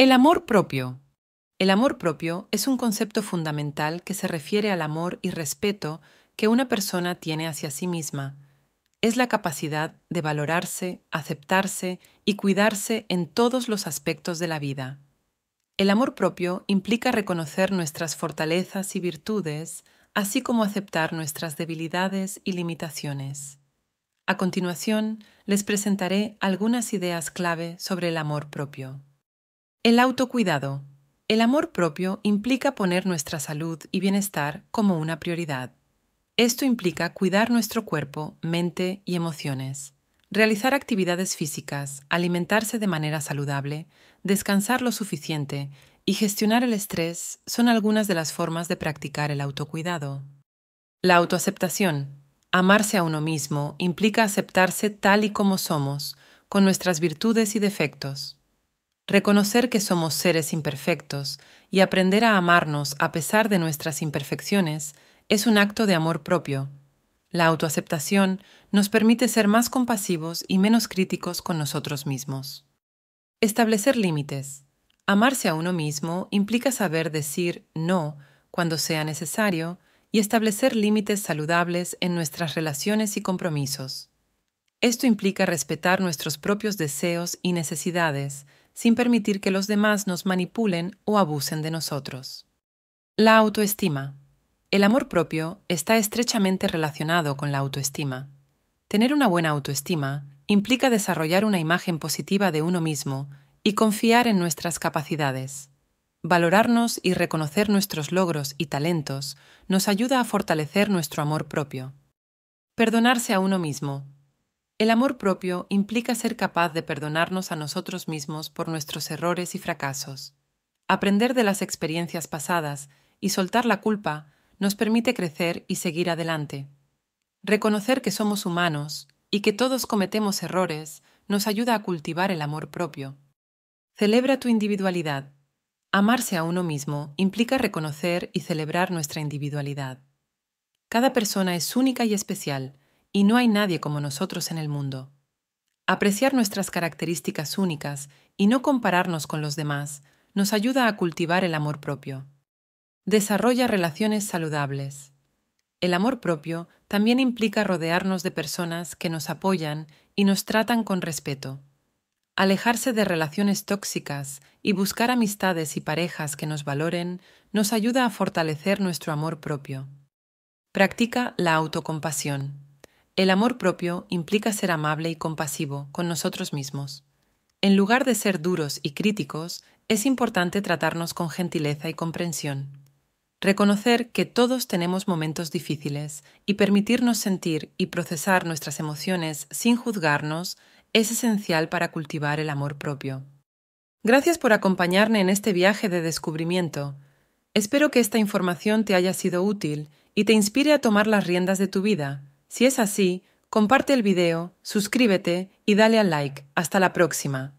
El amor propio. El amor propio es un concepto fundamental que se refiere al amor y respeto que una persona tiene hacia sí misma. Es la capacidad de valorarse, aceptarse y cuidarse en todos los aspectos de la vida. El amor propio implica reconocer nuestras fortalezas y virtudes, así como aceptar nuestras debilidades y limitaciones. A continuación, les presentaré algunas ideas clave sobre el amor propio. El autocuidado. El amor propio implica poner nuestra salud y bienestar como una prioridad. Esto implica cuidar nuestro cuerpo, mente y emociones, realizar actividades físicas, alimentarse de manera saludable, descansar lo suficiente y gestionar el estrés son algunas de las formas de practicar el autocuidado. La autoaceptación. Amarse a uno mismo implica aceptarse tal y como somos, con nuestras virtudes y defectos reconocer que somos seres imperfectos y aprender a amarnos a pesar de nuestras imperfecciones es un acto de amor propio. La autoaceptación nos permite ser más compasivos y menos críticos con nosotros mismos. Establecer límites. Amarse a uno mismo implica saber decir no cuando sea necesario y establecer límites saludables en nuestras relaciones y compromisos. Esto implica respetar nuestros propios deseos y necesidades, sin permitir que los demás nos manipulen o abusen de nosotros. La autoestima. El amor propio está estrechamente relacionado con la autoestima. Tener una buena autoestima implica desarrollar una imagen positiva de uno mismo y confiar en nuestras capacidades. Valorarnos y reconocer nuestros logros y talentos nos ayuda a fortalecer nuestro amor propio. Perdonarse a uno mismo el amor propio implica ser capaz de perdonarnos a nosotros mismos por nuestros errores y fracasos. Aprender de las experiencias pasadas y soltar la culpa nos permite crecer y seguir adelante. Reconocer que somos humanos y que todos cometemos errores nos ayuda a cultivar el amor propio. Celebra tu individualidad. Amarse a uno mismo implica reconocer y celebrar nuestra individualidad. Cada persona es única y especial, y no hay nadie como nosotros en el mundo. Apreciar nuestras características únicas y no compararnos con los demás nos ayuda a cultivar el amor propio. Desarrolla relaciones saludables. El amor propio también implica rodearnos de personas que nos apoyan y nos tratan con respeto. Alejarse de relaciones tóxicas y buscar amistades y parejas que nos valoren nos ayuda a fortalecer nuestro amor propio. Practica la autocompasión. El amor propio implica ser amable y compasivo con nosotros mismos. En lugar de ser duros y críticos, es importante tratarnos con gentileza y comprensión. Reconocer que todos tenemos momentos difíciles y permitirnos sentir y procesar nuestras emociones sin juzgarnos es esencial para cultivar el amor propio. Gracias por acompañarme en este viaje de descubrimiento. Espero que esta información te haya sido útil y te inspire a tomar las riendas de tu vida. Si es así, comparte el video, suscríbete y dale al like. Hasta la próxima.